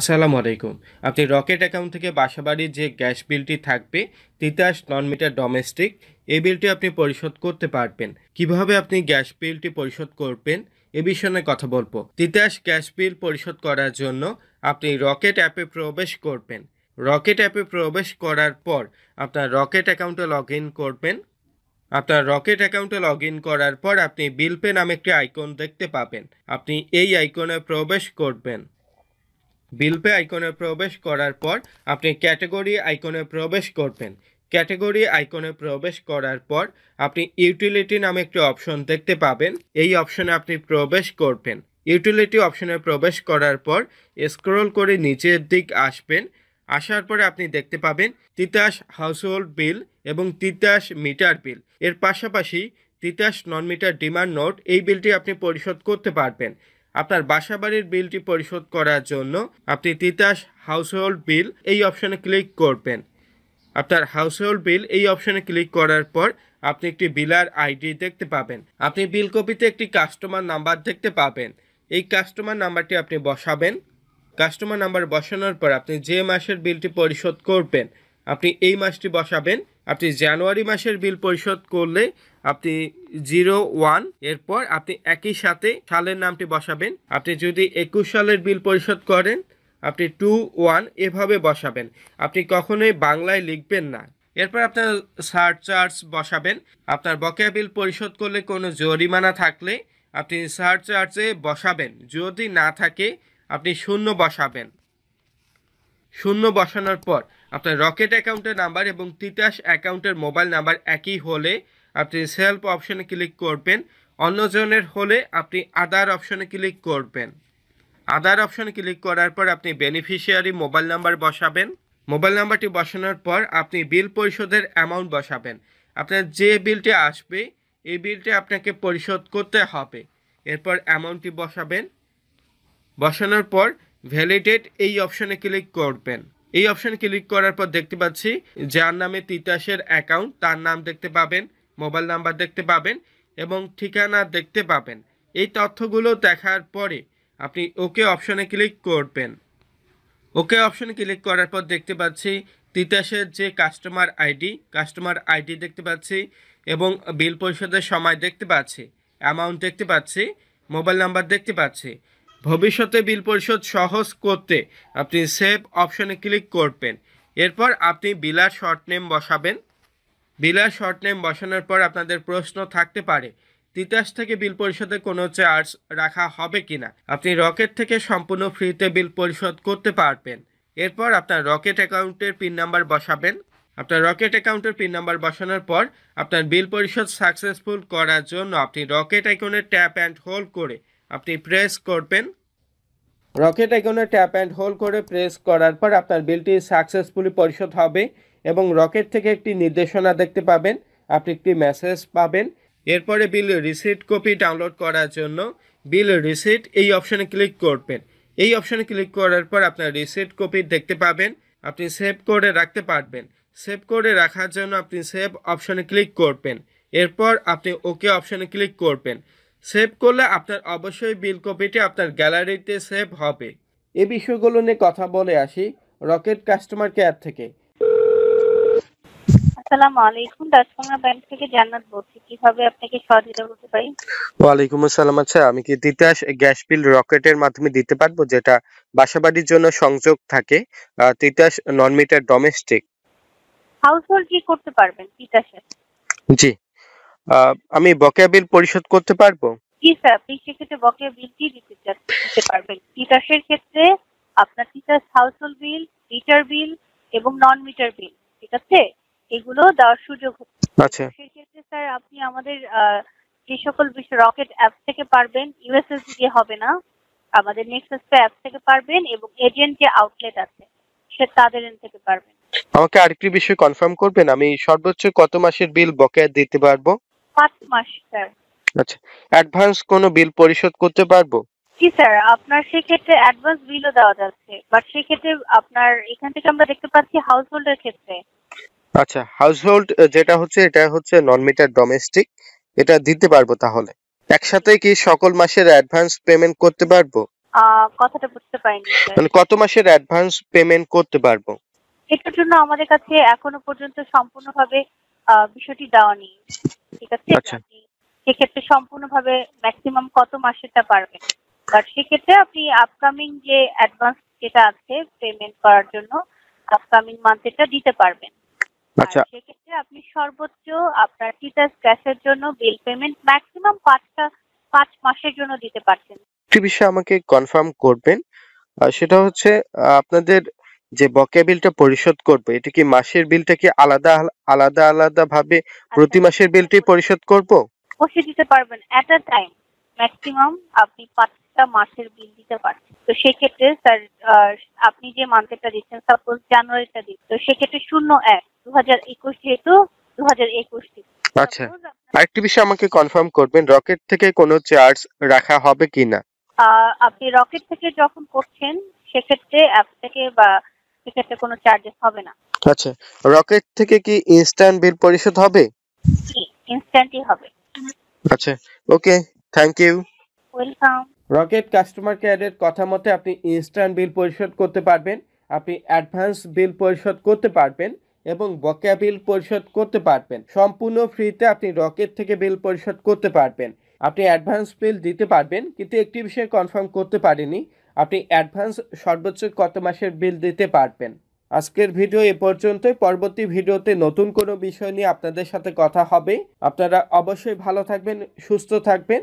আসসালামু আলাইকুম আপনি রকেট অ্যাকাউন্ট থেকে বাসাবাড়ির যে গ্যাস বিলটি থাকবে তিতাস নন মিটার ডোমেস্টিক এই বিলটি আপনি পরিশোধ করতে পারবেন কিভাবে আপনি গ্যাস বিলটি পরিশোধ করবেন এ বিষয়ে কথা বলবো তিতাস গ্যাস বিল পরিশোধ করার জন্য আপনি রকেট অ্যাপে প্রবেশ করবেন রকেট অ্যাপে প্রবেশ করার পর আপনার রকেট অ্যাকাউন্টে লগ ইন করবেন আপনার রকেট অ্যাকাউন্টে লগ ইন করার পর আপনি বিল পে নামে একটি আইকন দেখতে পাবেন আপনি এই আইকনে প্রবেশ করবেন বিল পে আইকনে প্রবেশ করার পর আপনি ক্যাটাগরি আইকনে প্রবেশ করবেন ক্যাটাগরি আইকনে প্রবেশ করার পর আপনি ইউটিলিটি নামে একটি অপশন দেখতে পাবেন এই অপশনে আপনি প্রবেশ করবেন ইউটিলিটি অপশনে প্রবেশ করার পর স্ক্রল করে নিচের দিক আসবেন আসার পরে আপনি দেখতে পাবেন তিতাস হাউসহোল্ড বিল এবং তিতাস মিটার বিল এর পাশাপাশি Titas non meter demand note এই বিলটি আপনি পরিশোধ করতে পারবেন আপনার বাসাবাড়ির বিলটি পরিশোধ করার জন্য আপনি তিতাস হাউসহোল্ড বিল এই অপশানে ক্লিক করবেন আপনার হাউসহোল্ড বিল এই অপশানে ক্লিক করার পর আপনি একটি বিলার আইডি দেখতে পাবেন আপনি বিল কপিতে একটি কাস্টমার নাম্বার দেখতে পাবেন এই কাস্টমার নাম্বারটি আপনি বসাবেন কাস্টমার নাম্বার বসানোর পর আপনি যে মাসের বিলটি পরিশোধ করবেন আপনি এই মাসটি বসাবেন আপনি জানুয়ারি মাসের বিল পরিশোধ করলে আপনি জিরো ওয়ান এরপর আপনি একই সাথে সালের নামটি বসাবেন আপনি যদি একুশ সালের বিল পরিশোধ করেন আপনি টু ওয়ান এভাবে বসাবেন আপনি কখনোই বাংলায় লিখবেন না এরপর আপনার চার্জ বসাবেন আপনার বকেয়া বিল পরিশোধ করলে কোনো জরিমানা থাকলে আপনি চার্জে বসাবেন যদি না থাকে আপনি শূন্য বসাবেন শূন্য বসানোর পর আপনার রকেট অ্যাকাউন্টের নাম্বার এবং তিতাস অ্যাকাউন্টের মোবাইল নাম্বার একই হলে আপনি সেলফ অপশনে ক্লিক করবেন অন্যজনের হলে আপনি আদার অপশনে ক্লিক করবেন আদার অপশনে ক্লিক করার পর আপনি বেনিফিশিয়ারি মোবাইল নাম্বার বসাবেন মোবাইল নাম্বারটি বসানোর পর আপনি বিল পরিশোধের অ্যামাউন্ট বসাবেন আপনার যে বিলটি আসবে এই বিলটি আপনাকে পরিশোধ করতে হবে এরপর অ্যামাউন্টটি বসাবেন বসানোর পর ভ্যালিডেট এই অপশনে ক্লিক করবেন এই অপশন ক্লিক করার পর দেখতে পাচ্ছি যার নামে তিতাসের অ্যাকাউন্ট তার নাম দেখতে পাবেন মোবাইল নাম্বার দেখতে পাবেন এবং ঠিকানা দেখতে পাবেন এই তথ্যগুলো দেখার পরে আপনি ওকে অপশনে ক্লিক করবেন ওকে অপশন ক্লিক করার পর দেখতে পাচ্ছি তিতাসের যে কাস্টমার আইডি কাস্টমার আইডি দেখতে পাচ্ছি এবং বিল পরিশোধের সময় দেখতে পাচ্ছি অ্যামাউন্ট দেখতে পাচ্ছি মোবাইল নাম্বার দেখতে পাচ্ছি ভবিষ্যতে বিল পরিশোধ সহজ করতে আপনি সেভ অপশনে ক্লিক করবেন এরপর আপনি বিলার শর্ট নেম বসাবেন বিলার শর্ট নেম বসানোর পর আপনাদের প্রশ্ন থাকতে পারে তিতাস থেকে বিল পরিশোধে কোনো চার্জ রাখা হবে কিনা আপনি রকেট থেকে সম্পূর্ণ ফ্রিতে বিল পরিশোধ করতে পারবেন এরপর আপনার রকেট অ্যাকাউন্টের পিন নাম্বার বসাবেন আপনার রকেট অ্যাকাউন্টের পিন নাম্বার বসানোর পর আপনার বিল পরিশোধ সাকসেসফুল করার জন্য আপনি রকেট আইকনে ট্যাপ অ্যান্ড হোল্ড করে আপনি প্রেস করবেন রকেট আইকনে ট্যাপ অ্যান্ড হোল করে প্রেস করার পর আপনার বিলটি সাকসেসফুলি পরিশোধ হবে এবং রকেট থেকে একটি নির্দেশনা দেখতে পাবেন আপনি একটি মেসেজ পাবেন এরপরে বিল রিসিট কপি ডাউনলোড করার জন্য বিল রিসিট এই অপশানে ক্লিক করবেন এই অপশানে ক্লিক করার পর আপনার রিসিট কপি দেখতে পাবেন আপনি সেভ করে রাখতে পারবেন সেভ করে রাখার জন্য আপনি সেভ অপশানে ক্লিক করবেন এরপর আপনি ওকে অপশানে ক্লিক করবেন সেভ করলে আপনার অবশ্যই বিল কপিটি আপনার গ্যালারিতে সেভ হবে এ বিষয়গুলো নিয়ে কথা বলে আসি রকেট কাস্টমার কেয়ার থেকে আসসালামু আলাইকুম দাসকুমরা ব্যাংক থেকে জান্নাত বলছি কিভাবে আপনাকে সহযোগিতা করতে পারি ওয়ালাইকুম আসসালাম আচ্ছা আমি কি তিতাস গ্যাস বিল রকেটের মাধ্যমে দিতে পারবো যেটা বাসাবাড়ির জন্য সংযোগ থাকে Titas non meter domestic household কি করতে পারবেন তিতাসের জি আমি বকেয়া বিল পরিশোধ করতে পারবো জি স্যার আপনি সেক্ষেত্রে বকেয়া বিলটি দিতে পারবেন তিতাসের ক্ষেত্রে আপনার তিতাস হাউসহোল বিল মিটার বিল এবং নন মিটার বিল ঠিক আছে এগুলো দেওয়ার সুযোগ আচ্ছা সেক্ষেত্রে স্যার আপনি আমাদের যে সকল বিষয় রকেট অ্যাপ থেকে পারবেন ইউএসএস দিয়ে হবে না আমাদের নেক্সাস অ্যাপ থেকে পারবেন এবং এজেন্ট যে আউটলেট আছে সে তাদের থেকে পারবেন আমাকে আরেকটি বিষয় কনফার্ম করবেন আমি সর্বোচ্চ কত মাসের বিল বকেয়া দিতে পারবো পাঁচ মাস স্যার আচ্ছা অ্যাডভান্স কোনো বিল পরিশোধ করতে পারবো জি স্যার আপনার সেক্ষেত্রে অ্যাডভান্স বিলও দেওয়া যাচ্ছে বাট সেক্ষেত্রে আপনার এখান থেকে আমরা দেখতে পাচ্ছি হাউস হোল্ডের ক্ষেত্রে আচ্ছা হাউস হোল্ড যেটা হচ্ছে এটা হচ্ছে নন মিটার ডোমেস্টিক এটা দিতে পারবো তাহলে একসাথে কি সকল মাসের অ্যাডভান্স পেমেন্ট করতে পারবো আহ, কথাটা বুঝতে পারিনি মানে কত মাসের অ্যাডভান্স পেমেন্ট করতে পারবো এটার জন্য আমাদের কাছে এখনো পর্যন্ত সম্পূর্ণভাবে আহ, বিষয়টি দেওয়া নেই ঠিক আছে আচ্ছা। সেক্ষেত্রে সম্পূর্ণভাবে ম্যাক্সিমাম কত মাসেরটা পারবেন বাট সেক্ষেত্রে আপনি আপকামিং যে অ্যাডভান্স যেটা আছে পেমেন্ট করার জন্য আপকামিং মান্থেরটা দিতে পারবেন আচ্ছা সেক্ষেত্রে আপনি সর্বোচ্চ আপনার টিচার্স ক্যাশের জন্য বিল পেমেন্ট ম্যাক্সিমাম পাঁচটা পাঁচ মাসের জন্য দিতে পারছেন একটি বিষয় আমাকে কনফার্ম করবেন সেটা হচ্ছে আপনাদের যে বকেয়া বিলটা পরিশোধ করব এটা কি মাসের বিলটা কি আলাদা আলাদা আলাদা ভাবে প্রতি আচ্ছা। মাসের বিলটাই পরিশোধ করব বসে দিতে পারবেন এট আ টাইম ম্যাক্সিমাম আপনি পাঁচটা মাসের বিল দিতে পারছেন তো সেক্ষেত্রে স্যার আপনি যে মান্থেটা দিচ্ছেন সাপোজ জানুয়ারিটা দিন তো সেক্ষেত্রে শূন্য এক দু হাজার একুশ যেহেতু দু হাজার একুশ আচ্ছা আরেকটি বিষয় আমাকে কনফার্ম করবেন রকেট থেকে কোনো চার্জ রাখা হবে কিনা আপনি রকেট থেকে যখন করছেন সেক্ষেত্রে অ্যাপ থেকে বা সেক্ষেত্রে কোনো চার্জেস হবে না আচ্ছা রকেট থেকে কি ইনস্ট্যান্ট বিল পরিশোধ হবে ইনস্ট্যান্টই হবে আচ্ছা okay thank you welcome Rocket customer কেয়ারের কথা মতে আপনি ইনস্ট্যান্ট বিল পরিশোধ করতে পারবেন আপনি অ্যাডভান্স বিল পরিশোধ করতে পারবেন এবং বকেয়া বিল পরিশোধ করতে পারবেন সম্পূর্ণ ফ্রিতে আপনি রকেট থেকে বিল পরিশোধ করতে পারবেন আপনি অ্যাডভান্স বিল দিতে পারবেন কিন্তু একটি বিষয়ে কনফার্ম করতে পারেনি আপনি অ্যাডভান্স সর্বোচ্চ কত মাসের বিল দিতে পারবেন আজকের ভিডিও এ পর্যন্তই পরবর্তী ভিডিওতে নতুন কোনো বিষয় নিয়ে আপনাদের সাথে কথা হবে আপনারা অবশ্যই ভালো থাকবেন সুস্থ থাকবেন